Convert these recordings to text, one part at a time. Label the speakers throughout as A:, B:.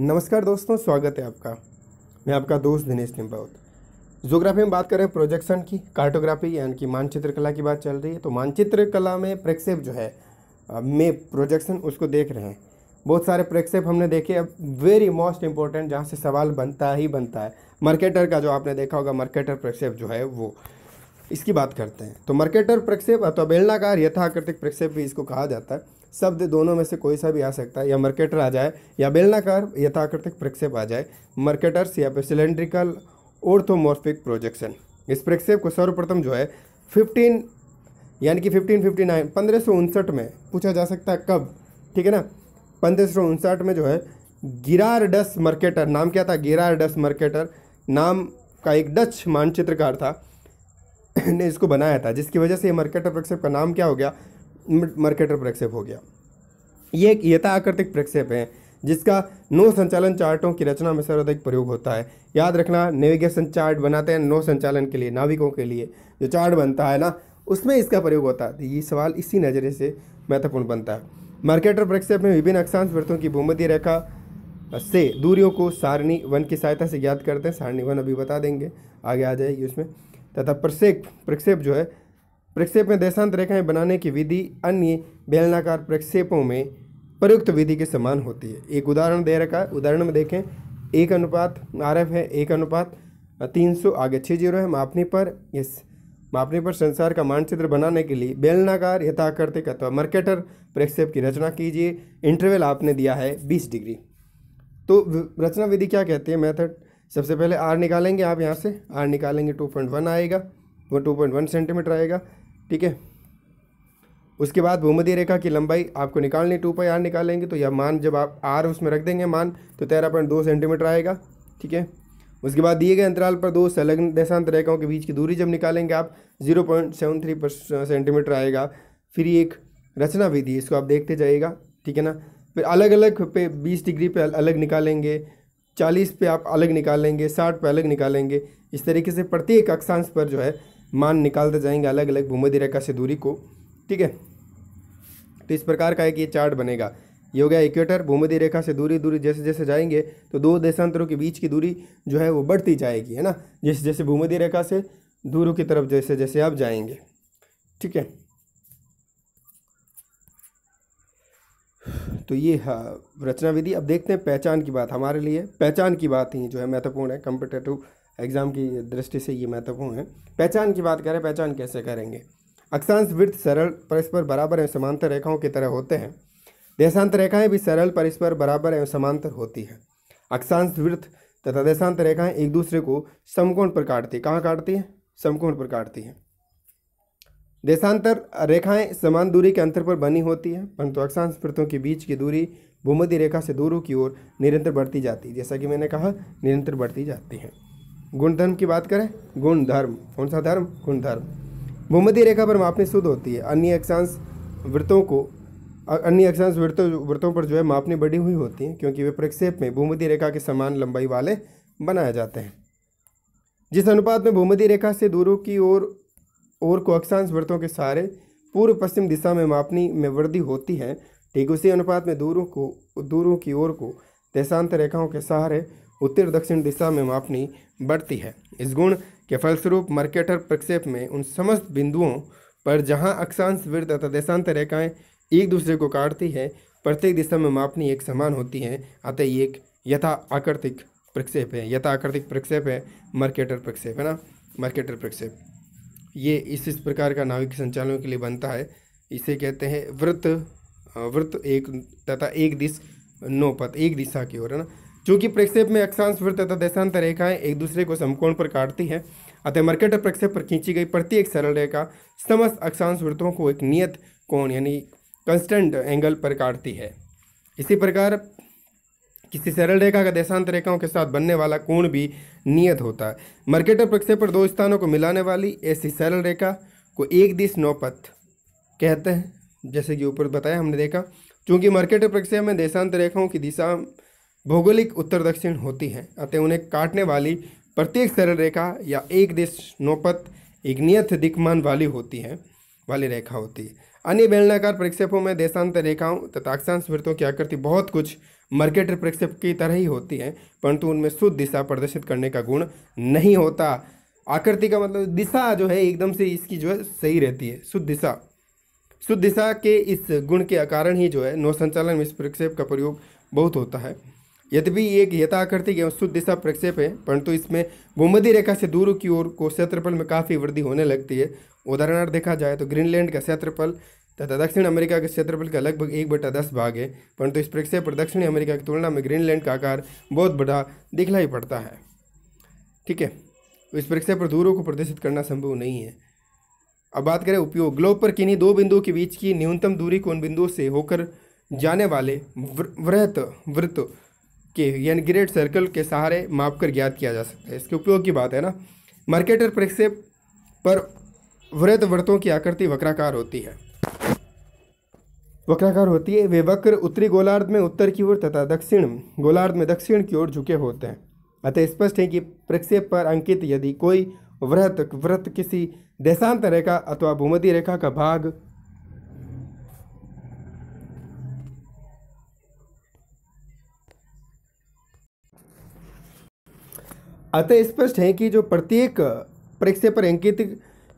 A: नमस्कार दोस्तों स्वागत है आपका मैं आपका दोस्त दिनेश निम्बाउत जोग्राफी में बात करें प्रोजेक्शन की कार्टोग्राफी यानी कि मानचित्र कला की बात चल रही है तो मानचित्र कला में प्रक्षेप जो है में प्रोजेक्शन उसको देख रहे हैं बहुत सारे प्रक्षेप हमने देखे अब वेरी मोस्ट इम्पोर्टेंट जहाँ से सवाल बनता ही बनता है मार्केटर का जो आपने देखा होगा मार्केटर प्रक्षेप जो है वो इसकी बात करते हैं तो मार्केटर प्रक्षेप अथवा बेलनाकार यथाकृतिक प्रक्षेप भी इसको कहा जाता है शब्द दोनों में से कोई सा भी आ सकता है या मर्केटर आ जाए या बेलनाकार यथाकृतिक प्रक्षेप आ जाए मर्केटर्स या फिर सिलेंड्रिकल ओर्थोमोर्फिक प्रोजेक्शन इस प्रक्षेप को सर्वप्रथम जो है फिफ्टीन यानी कि फिफ्टीन फिफ्टी नाइन पंद्रह सौ उनसठ में पूछा जा सकता है कब ठीक है ना पंद्रह सौ उनसठ में जो है गिरारडस मर्केटर नाम क्या था गिरार डस मर्केटर नाम का एक डच मानचित्रकार था ने इसको बनाया था जिसकी वजह से ये मर्केटर प्रक्षेप का नाम क्या हो गया मर्केटर प्रक्षेप हो गया ये एक यथाकृतिक प्रक्षेप है जिसका नौ संचालन चार्टों की रचना में सर्वाधिक प्रयोग होता है याद रखना नेविगेशन चार्ट बनाते हैं नौ संचालन के लिए नाविकों के लिए जो चार्ट बनता है ना उसमें इसका प्रयोग होता है ये सवाल इसी नज़रिए से महत्वपूर्ण बनता है मार्केटर प्रक्षेप में विभिन्न अक्षांश वृत्तों की भूमध्य रेखा से दूरियों को सारणी वन की सहायता से ज्ञात करते हैं सारणी वन अभी बता देंगे आगे आ जाएगी उसमें तथा प्रक्षेप प्रक्षेप जो है प्रक्षेप में देशांत रेखाएं बनाने की विधि अन्य बेलनाकार प्रक्षेपों में प्रयुक्त विधि के समान होती है एक उदाहरण दे रखा है उदाहरण में देखें एक अनुपात आर एफ है एक अनुपात तीन सौ आगे छः जीरो है मापनी पर इस मापनी पर संसार का मानचित्र बनाने के लिए बेलनाकार यथाकृतिक अथवा मर्केटर प्रक्षेप की रचना कीजिए इंटरवल आपने दिया है बीस डिग्री तो रचना विधि क्या कहती है मेथड सबसे पहले आर निकालेंगे आप यहाँ से आर निकालेंगे टू पॉइंट वन आएगा वो टू पॉइंट वन सेंटीमीटर आएगा ठीक है उसके बाद भूमध्य रेखा की लंबाई आपको निकालनी टू पाई आर निकालेंगे तो यह मान जब आप आर उसमें रख देंगे मान तो तेरह पॉइंट दो सेंटीमीटर आएगा ठीक है उसके बाद दिए गए अंतराल पर दो संलग्न देशांत रेखाओं के बीच की दूरी जब निकालेंगे आप zero point seven three centimetre आएगा फिर एक रचना विधि इसको आप देखते जाइएगा ठीक है ना फिर अलग अलग पे बीस डिग्री पे अलग निकालेंगे चालीस पे आप अलग निकालेंगे साठ पे अलग निकालेंगे इस तरीके से प्रत्येक अक्षांश पर जो है मान निकालते जाएंगे अलग अलग भूमध्य रेखा से दूरी को ठीक है तो इस प्रकार का एक ये चार्ट बनेगा ये हो गया इक्वेटर भूमध्य रेखा से दूरी दूरी जैसे जैसे जाएंगे तो दो देशांतरों के बीच की दूरी जो है वो बढ़ती जाएगी है ना जैसे जैसे भूमध्य रेखा से दूरों की तरफ जैसे जैसे आप जाएंगे ठीक है तो ये रचना विधि अब देखते हैं पहचान की बात हमारे लिए पहचान की बात ही जो है महत्वपूर्ण है कंपटेटिव एग्ज़ाम की दृष्टि से ये महत्वपूर्ण है पहचान की बात करें पहचान कैसे करेंगे अक्षांश वृत्त सरल परस्पर बराबर एवं समांतर रेखाओं की तरह होते हैं देशांत रेखाएं भी सरल परस्पर बराबर एवं समांतर होती हैं अक्षांश वृत्त तथा देशांत रेखाएं एक दूसरे को समकोण पर काटती कहाँ काटती हैं समकोण पर काटती हैं देशांतर रेखाएं समान दूरी के अंतर पर बनी होती हैं परंतु अक्षांश वृत्तों के बीच की दूरी भूमध्य रेखा से दूरों की ओर निरंतर बढ़ती जाती है जैसा कि मैंने कहा निरंतर बढ़ती जाती है गुण धर्म की बात करें गुण धर्म कौन सा धर्म गुण धर्म भूमध्य रेखा पर मापनी शुद्ध होती है अन्य अक्षांश वृत्तों को अन्य अक्षांश वृत्तों वृत्तों पर जो है मापनी बढ़ी हुई होती है क्योंकि वे प्रक्षेप में भूमध्य रेखा के समान लंबाई वाले बनाए जाते हैं जिस अनुपात में भूमध्य रेखा से दूरों की ओर ओर को अक्षांश वृत्तों के सहारे पूर्व पश्चिम दिशा में मापनी में वृद्धि होती है ठीक उसी अनुपात में दूरों को दूरों की ओर को देशांतर रेखाओं के सहारे उत्तर दक्षिण दिशा में मापनी बढ़ती है इस गुण के फलस्वरूप मर्केटर प्रक्षेप में उन समस्त बिंदुओं पर जहाँ अक्षांश वृत्त तथा देशांत रेखाएँ एक दूसरे को काटती है प्रत्येक दिशा में मापनी एक समान होती है अतः ये एक यथा आकृतिक प्रक्षेप है यथा आकृतिक प्रक्षेप है मर्केटर प्रक्षेप है ना मर्केटर प्रक्षेप ये इस इस प्रकार का नाविक संचालन के लिए बनता है इसे कहते हैं वृत्त वृत्त एक तथा एक दिश नौपथ एक दिशा की ओर है ना चूंकि प्रक्षेप में अक्षांश वृत्त तथा देशांतर रेखाएं एक दूसरे को समकोण पर काटती हैं अतः मर्केट प्रक्षेप पर खींची गई प्रत्येक सरल रेखा समस्त अक्षांश वृत्तों को एक नियत कोण यानी कंस्टेंट एंगल पर काटती है इसी प्रकार किसी सरल रेखा का देशांत रेखाओं के साथ बनने वाला कोण भी नियत होता है मर्केटर प्रक्षेप पर दो स्थानों को मिलाने वाली ऐसी सरल रेखा को एक दिश नौपथ कहते हैं जैसे कि ऊपर बताया हमने देखा क्योंकि मर्केटर प्रक्षेप में देशांत रेखाओं की दिशा भौगोलिक उत्तर दक्षिण होती हैं अतः उन्हें काटने वाली प्रत्येक सरल रेखा या एक देश नौपत एक नियत दिखमान वाली होती है वाली रेखा होती है अन्य बेलनाकार प्रक्षेपों में देशांतर रेखाओं तथा अक्षांश वृत्तों की आकृति बहुत कुछ मर्केटर प्रक्षेप की तरह ही होती है परंतु उनमें शुद्ध दिशा प्रदर्शित करने का गुण नहीं होता आकृति का मतलब दिशा जो है एकदम से इसकी जो है सही रहती है शुद्ध दिशा शुद्ध दिशा के इस गुण के कारण ही जो है नौ संचालन में इस प्रक्षेप का प्रयोग बहुत होता है यद्यपि ये एक यथाकृतिक एवं शुद्ध दिशा प्रक्षेप है परंतु तो इसमें भूमध्य रेखा से दूर की ओर को क्षेत्रफल में काफ़ी वृद्धि होने लगती है उदाहरणार्थ देखा जाए तो ग्रीनलैंड का क्षेत्रफल तथा दक्षिण अमेरिका के क्षेत्रफल का लगभग एक बटा दस भाग है परंतु तो इस प्रक्षेप पर दक्षिण अमेरिका की तुलना में ग्रीनलैंड का आकार बहुत बड़ा दिखलाई पड़ता है ठीक है तो इस प्रक्षेप पर दूरों को प्रदर्शित करना संभव नहीं है अब बात करें उपयोग ग्लोब पर किन्हीं दो बिंदुओं के बीच की न्यूनतम दूरी को उन बिंदुओं से होकर जाने वाले वृहत वृत्त के यानी ग्रेट सर्कल के सहारे कर ज्ञात किया जा सकता है इसके उपयोग की बात है ना मार्केटर प्रक्षेप पर वृत्त वृत्तों की आकृति वक्राकार होती है वक्राकार होती है वे वक्र उत्तरी गोलार्ध में उत्तर की ओर तथा दक्षिण गोलार्ध में दक्षिण की ओर झुके होते हैं अतः स्पष्ट है कि प्रक्षेप पर अंकित यदि कोई वृत्त वृत्त किसी देशांतर रेखा अथवा भूमध्य रेखा का भाग अतः स्पष्ट है कि जो प्रत्येक परीक्षा पर अंकित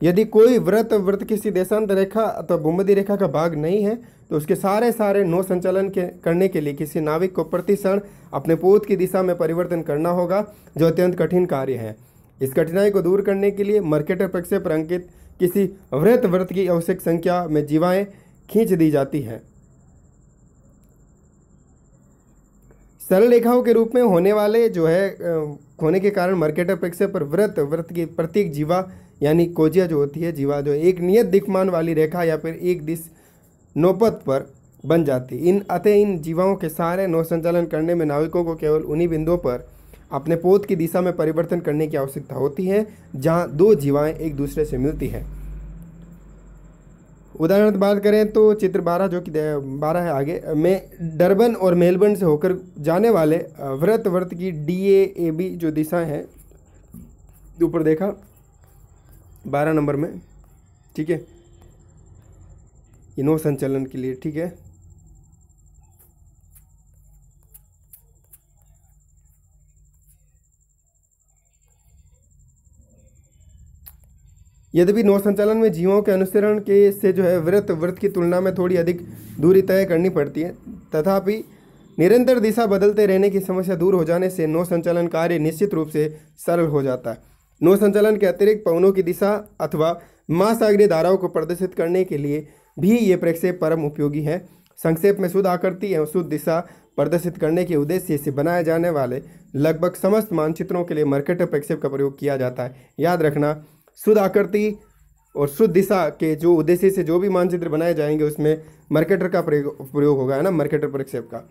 A: यदि कोई व्रत व्रत किसी देशांत रेखा अथवा भूमध्य रेखा का भाग नहीं है तो उसके सारे सारे नौ संचालन के करने के लिए किसी नाविक को प्रति क्षण अपने पोत की दिशा में परिवर्तन करना होगा जो अत्यंत कठिन कार्य है इस कठिनाई को दूर करने के लिए मर्केटर प्रक्षेप पर अंकित किसी व्रत व्रत की आवश्यक संख्या में जीवाएं खींच दी जाती हैं सरल रेखाओं के रूप में होने वाले जो है होने के कारण मर्केटर प्रक्षेप पर व्रत व्रत की प्रत्येक जीवा यानी कोजिया जो होती है जीवा जो एक नियत दिखमान वाली रेखा या फिर एक दिश नौपत पर बन जाती इन अतः इन जीवाओं के सारे नौ संचालन करने में नाविकों को केवल उन्हीं बिंदुओं पर अपने पोत की दिशा में परिवर्तन करने की आवश्यकता होती है जहाँ दो जीवाएँ एक दूसरे से मिलती हैं उदाहरण बात करें तो चित्र बारह जो कि बारह है आगे में डरबन और मेलबर्न से होकर जाने वाले व्रत व्रत की डी ए ए बी जो दिशा है ऊपर देखा बारह नंबर में ठीक है इनो संचालन संचलन के लिए ठीक है यद्यपि नौ संचालन में जीवों के अनुसरण के से जो है व्रत व्रत की तुलना में थोड़ी अधिक दूरी तय करनी पड़ती है तथापि निरंतर दिशा बदलते रहने की समस्या दूर हो जाने से नौ संचालन कार्य निश्चित रूप से सरल हो जाता है नौ संचालन के अतिरिक्त पवनों की दिशा अथवा महासागरीय धाराओं को प्रदर्शित करने के लिए भी ये प्रक्षेप परम उपयोगी है संक्षेप में शुद्ध आकृति एवं शुद्ध दिशा प्रदर्शित करने के उद्देश्य से बनाए जाने वाले लगभग समस्त मानचित्रों के लिए मर्केट प्रक्षेप का प्रयोग किया जाता है याद रखना शुद्ध आकृति और शुद्ध दिशा के जो उद्देश्य से जो भी मानचित्र बनाए जाएंगे उसमें मर्केटर का प्रयोग होगा है ना मर्केटर प्रक्षेप का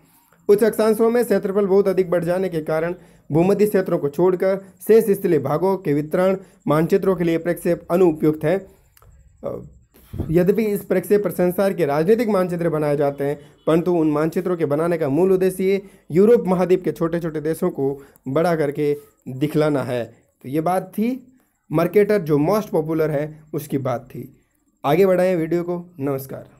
A: उच्च अक्षांशों में क्षेत्रफल बहुत अधिक बढ़ जाने के कारण भूमध्य क्षेत्रों को छोड़कर शेष स्थलीय भागों के वितरण मानचित्रों के लिए प्रक्षेप अनुपयुक्त है यद्यपि इस प्रक्षेप पर संसार के राजनीतिक मानचित्र बनाए जाते हैं परंतु उन मानचित्रों के बनाने का मूल उद्देश्य यूरोप महाद्वीप के छोटे छोटे देशों को बड़ा करके दिखलाना है तो ये बात थी मार्केटर जो मोस्ट पॉपुलर है उसकी बात थी आगे बढ़ाएं वीडियो को नमस्कार